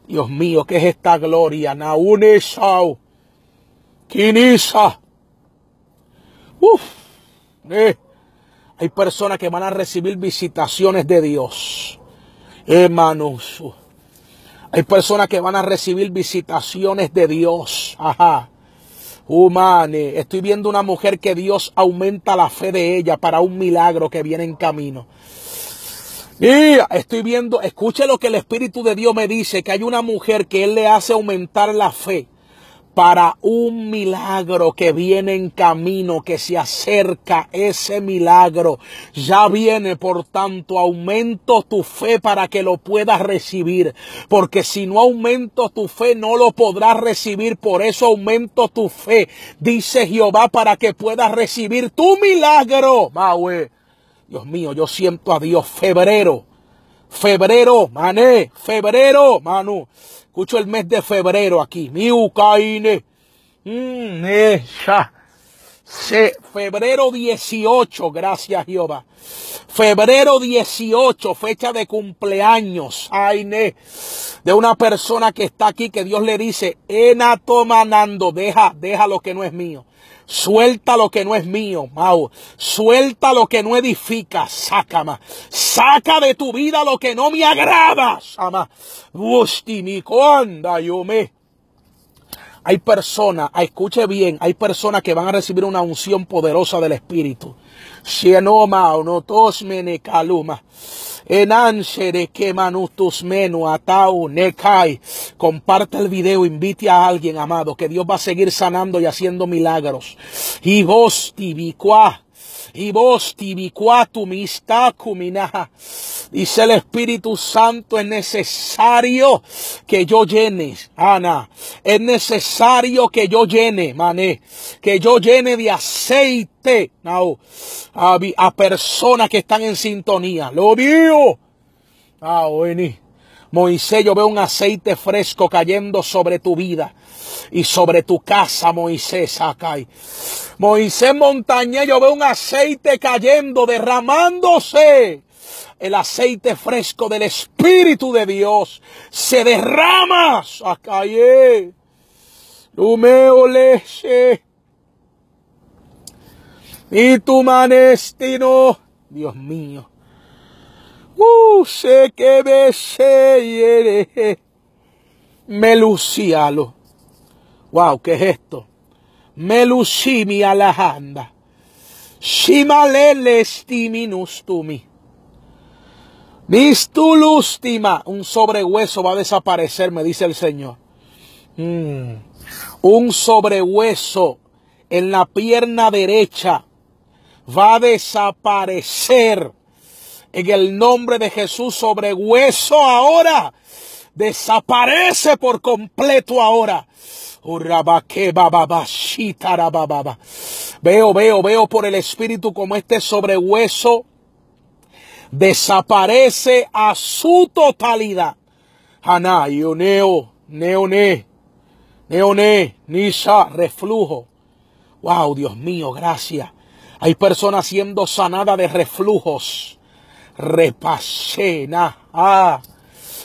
Dios mío, ¿qué es esta gloria? Naunesau. Kinisa. Uf. Eh. Hay personas que van a recibir visitaciones de Dios. Hermanos. Hay personas que van a recibir visitaciones de Dios. Ajá. Humane, oh, estoy viendo una mujer que Dios aumenta la fe de ella para un milagro que viene en camino. Y estoy viendo, escuche lo que el Espíritu de Dios me dice, que hay una mujer que Él le hace aumentar la fe para un milagro que viene en camino, que se acerca ese milagro. Ya viene, por tanto, aumento tu fe para que lo puedas recibir. Porque si no aumento tu fe, no lo podrás recibir. Por eso aumento tu fe, dice Jehová, para que puedas recibir tu milagro. Maue. Dios mío, yo siento a Dios. Febrero. Febrero, mané. Febrero, Manu Escucho el mes de febrero aquí. Mi Ucaine. Mm, eh, febrero 18, gracias Jehová. Febrero 18, fecha de cumpleaños, ne, de una persona que está aquí, que Dios le dice, enatomanando, deja, deja lo que no es mío. Suelta lo que no es mío, Mau. Suelta lo que no edifica, sácama. Saca de tu vida lo que no me agrada, ama. Bustinicón, yo me. Hay personas, escuche bien, hay personas que van a recibir una unción poderosa del Espíritu. Comparte el video, invite a alguien, amado, que Dios va a seguir sanando y haciendo milagros. Y vos y vos tibicuatum istacumina. Dice el Espíritu Santo, es necesario que yo llene, Ana, es necesario que yo llene, mané, que yo llene de aceite a, a personas que están en sintonía. Lo vio. Ah, Moisés, yo veo un aceite fresco cayendo sobre tu vida y sobre tu casa, Moisés, Acay. Moisés montañero ve un aceite cayendo, derramándose. El aceite fresco del Espíritu de Dios se derrama. Acay. Eh. Lumeo leche. Y tu manestino, Dios mío. Uh, sé que besé y eh. Me Wow, ¿qué es esto? Melushimi alahanda. Shimalelestimi nustumi. Mistulustima. Un sobrehueso va a desaparecer, me dice el Señor. Mm. Un sobrehueso en la pierna derecha va a desaparecer. En el nombre de Jesús, sobrehueso ahora. Desaparece por completo ahora Veo, veo, veo por el Espíritu como este sobrehueso desaparece a su totalidad. Haná, Neone, Neone, Nisa, reflujo. Wow, Dios mío, gracias. Hay personas siendo sanadas de reflujos. Repasena. Ah.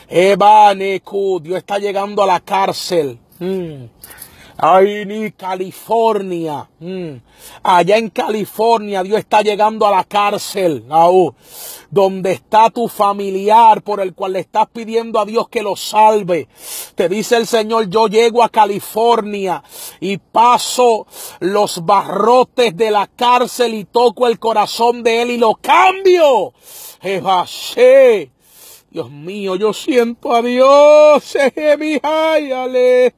Ebanecu. Dios está llegando a la cárcel. Mm. ni California. Mm. Allá en California Dios está llegando a la cárcel, donde está tu familiar por el cual le estás pidiendo a Dios que lo salve. Te dice el Señor, yo llego a California y paso los barrotes de la cárcel y toco el corazón de él y lo cambio. Dios mío, yo siento a Dios.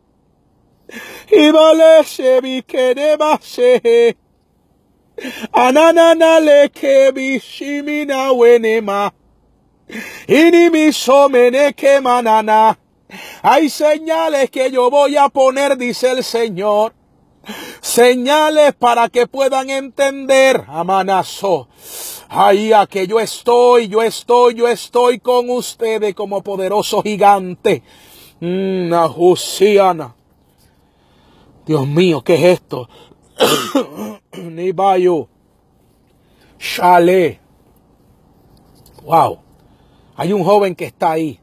Ananana wenema. que manana. Hay señales que yo voy a poner, dice el Señor. Señales para que puedan entender, amanazo. Ahí a que yo estoy, yo estoy, yo estoy con ustedes como poderoso gigante. Mm, Una Dios mío, ¿qué es esto? Nibayo. Chale. Wow. Hay un joven que está ahí.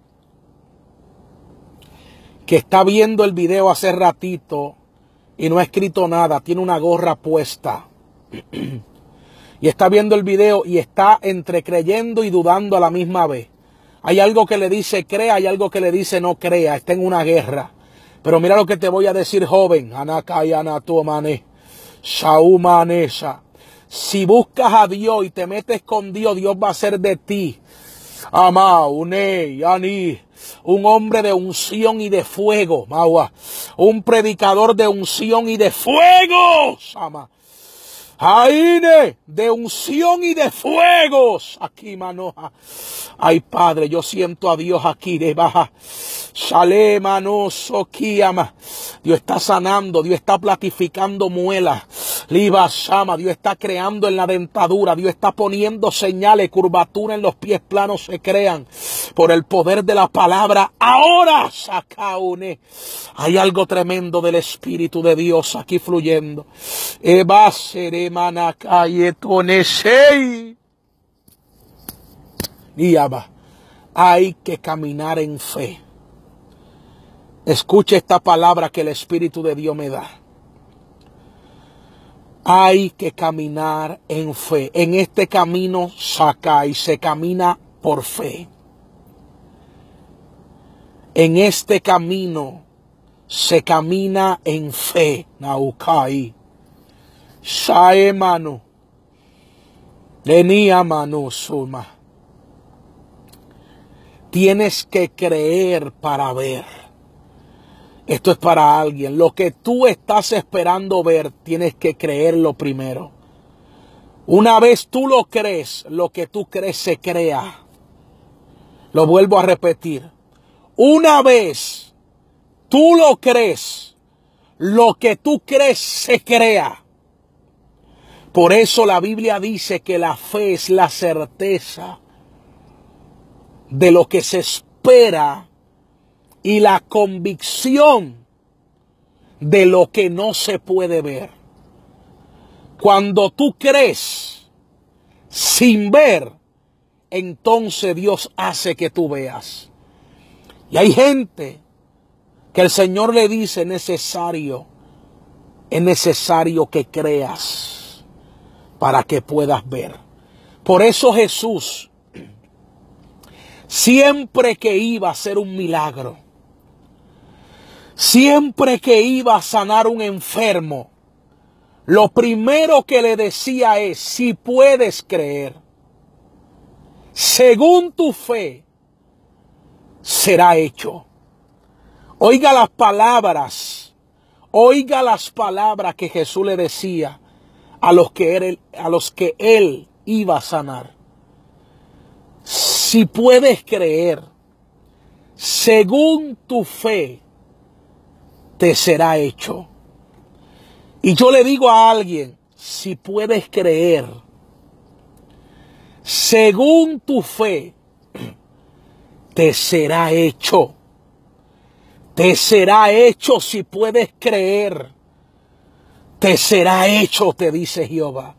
Que está viendo el video hace ratito y no ha escrito nada. Tiene una gorra puesta. y está viendo el video y está entre creyendo y dudando a la misma vez. Hay algo que le dice crea, hay algo que le dice no crea. Está en una guerra. Pero mira lo que te voy a decir, joven. Si buscas a Dios y te metes con Dios, Dios va a ser de ti. Amá, yani, un hombre de unción y de fuego, mawa, un predicador de unción y de fuego, de unción y de fuegos. Aquí, Manoja. Ay, Padre, yo siento a Dios aquí, de baja. sale mano. Dios está sanando, Dios está platificando muelas. Liba Dios está creando en la dentadura, Dios está poniendo señales, curvatura en los pies planos se crean por el poder de la palabra. Ahora, Sacaune. Hay algo tremendo del Espíritu de Dios aquí fluyendo. Eva seré hay que caminar en fe. Escuche esta palabra que el Espíritu de Dios me da. Hay que caminar en fe. En este camino saca y se camina por fe. En este camino se camina en fe. Naukai manu mano. Tenía mano suma. Tienes que creer para ver. Esto es para alguien. Lo que tú estás esperando ver, tienes que creerlo primero. Una vez tú lo crees, lo que tú crees se crea. Lo vuelvo a repetir. Una vez tú lo crees, lo que tú crees se crea. Por eso la Biblia dice que la fe es la certeza de lo que se espera y la convicción de lo que no se puede ver. Cuando tú crees sin ver, entonces Dios hace que tú veas. Y hay gente que el Señor le dice, necesario, es necesario que creas para que puedas ver. Por eso Jesús, siempre que iba a hacer un milagro, siempre que iba a sanar un enfermo, lo primero que le decía es, si puedes creer, según tu fe, será hecho. Oiga las palabras, oiga las palabras que Jesús le decía a los que él, a los que él iba a sanar. Si puedes creer, según tu fe, te será hecho. Y yo le digo a alguien, si puedes creer, según tu fe, te será hecho. Te será hecho si puedes creer te será hecho, te dice Jehová.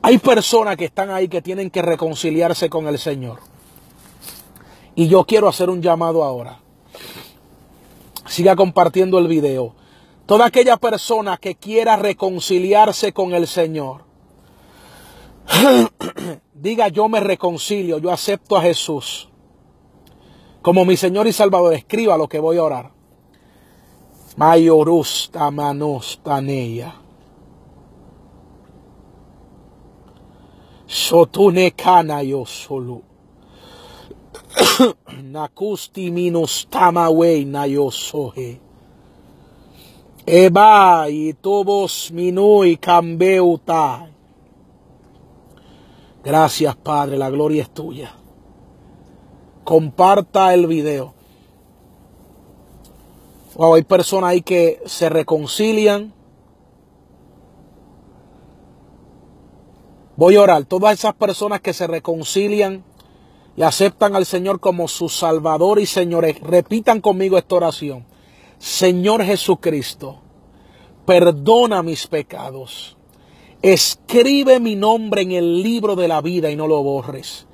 Hay personas que están ahí que tienen que reconciliarse con el Señor. Y yo quiero hacer un llamado ahora. Siga compartiendo el video. Toda aquella persona que quiera reconciliarse con el Señor, diga yo me reconcilio, yo acepto a Jesús como mi Señor y Salvador. Escriba lo que voy a orar. Mayorusta manostaneya. Sotune kana yo solo. Nakusti minus tamawei na yo sohe. Eba y minui cambeuta. Gracias Padre, la gloria es tuya. Comparta el video hay personas ahí que se reconcilian. Voy a orar. Todas esas personas que se reconcilian y aceptan al Señor como su Salvador y Señores, eh, repitan conmigo esta oración. Señor Jesucristo, perdona mis pecados. Escribe mi nombre en el libro de la vida y no lo borres.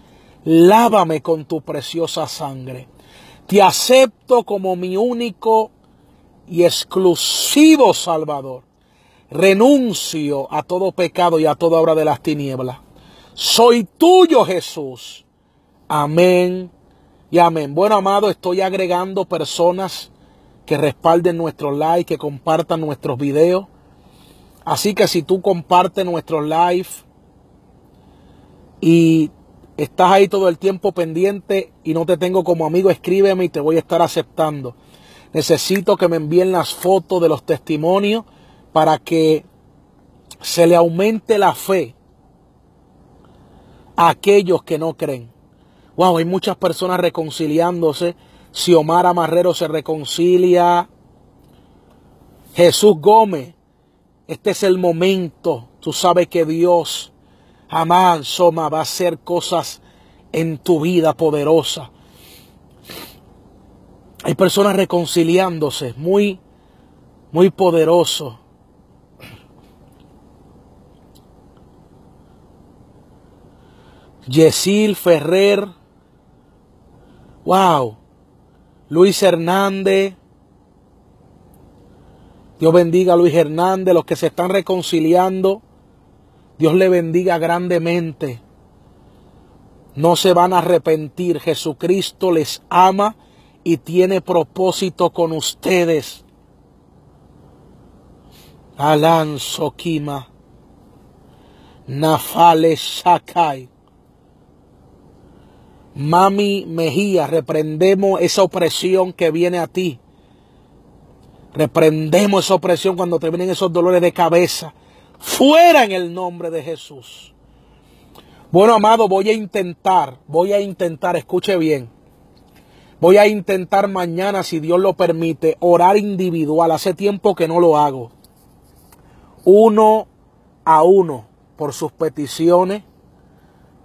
Lávame con tu preciosa sangre. Te acepto como mi único y exclusivo Salvador. Renuncio a todo pecado y a toda obra de las tinieblas. Soy tuyo, Jesús. Amén y amén. Bueno, amado, estoy agregando personas que respalden nuestro likes que compartan nuestros videos. Así que si tú compartes nuestro live y estás ahí todo el tiempo pendiente y no te tengo como amigo, escríbeme y te voy a estar aceptando. Necesito que me envíen las fotos de los testimonios para que se le aumente la fe a aquellos que no creen. Wow, hay muchas personas reconciliándose. Si Omar Amarrero se reconcilia. Jesús Gómez, este es el momento. Tú sabes que Dios, jamás, Soma, va a hacer cosas en tu vida poderosa. Hay personas reconciliándose, muy, muy poderoso. Yesil Ferrer, wow, Luis Hernández, Dios bendiga a Luis Hernández, los que se están reconciliando, Dios le bendiga grandemente. No se van a arrepentir, Jesucristo les ama y tiene propósito con ustedes. Alan Sokima, Nafale Sakai, Mami Mejía, reprendemos esa opresión que viene a ti. Reprendemos esa opresión cuando te vienen esos dolores de cabeza. Fuera en el nombre de Jesús. Bueno, amado, voy a intentar, voy a intentar, escuche bien. Voy a intentar mañana, si Dios lo permite, orar individual. Hace tiempo que no lo hago. Uno a uno por sus peticiones.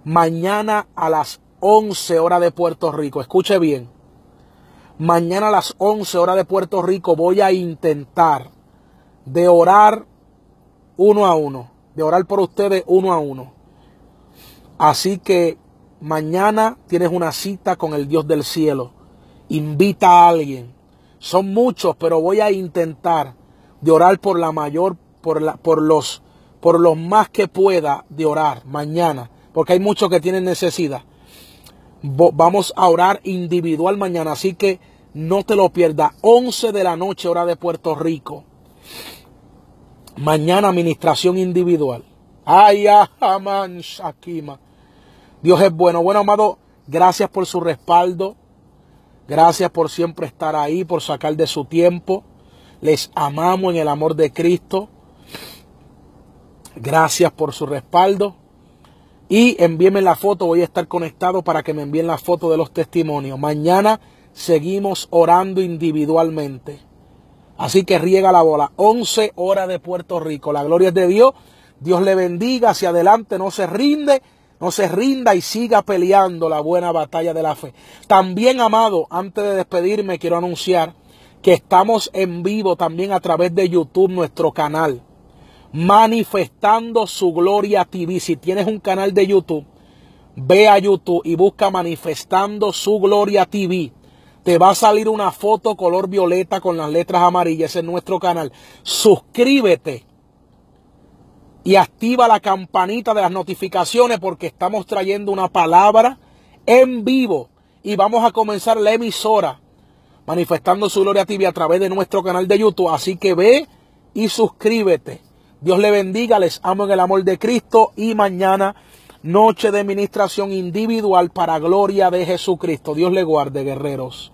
Mañana a las 11 horas de Puerto Rico. Escuche bien. Mañana a las 11 horas de Puerto Rico voy a intentar de orar uno a uno. De orar por ustedes uno a uno. Así que mañana tienes una cita con el Dios del cielo invita a alguien. Son muchos, pero voy a intentar de orar por la mayor, por, la, por, los, por los más que pueda de orar mañana, porque hay muchos que tienen necesidad. Vamos a orar individual mañana, así que no te lo pierdas. 11 de la noche, hora de Puerto Rico. Mañana administración individual. Ay, Shakima. Dios es bueno. Bueno, amado, gracias por su respaldo. Gracias por siempre estar ahí, por sacar de su tiempo. Les amamos en el amor de Cristo. Gracias por su respaldo. Y envíenme la foto, voy a estar conectado para que me envíen la foto de los testimonios. Mañana seguimos orando individualmente. Así que riega la bola. 11 horas de Puerto Rico. La gloria es de Dios. Dios le bendiga. Hacia adelante no se rinde. No se rinda y siga peleando la buena batalla de la fe. También, amado, antes de despedirme, quiero anunciar que estamos en vivo también a través de YouTube, nuestro canal. Manifestando su gloria TV. Si tienes un canal de YouTube, ve a YouTube y busca Manifestando su gloria TV. Te va a salir una foto color violeta con las letras amarillas en nuestro canal. Suscríbete y activa la campanita de las notificaciones porque estamos trayendo una palabra en vivo y vamos a comenzar la emisora manifestando su gloria a ti a través de nuestro canal de YouTube. Así que ve y suscríbete. Dios le bendiga, les amo en el amor de Cristo y mañana noche de ministración individual para gloria de Jesucristo. Dios le guarde, guerreros.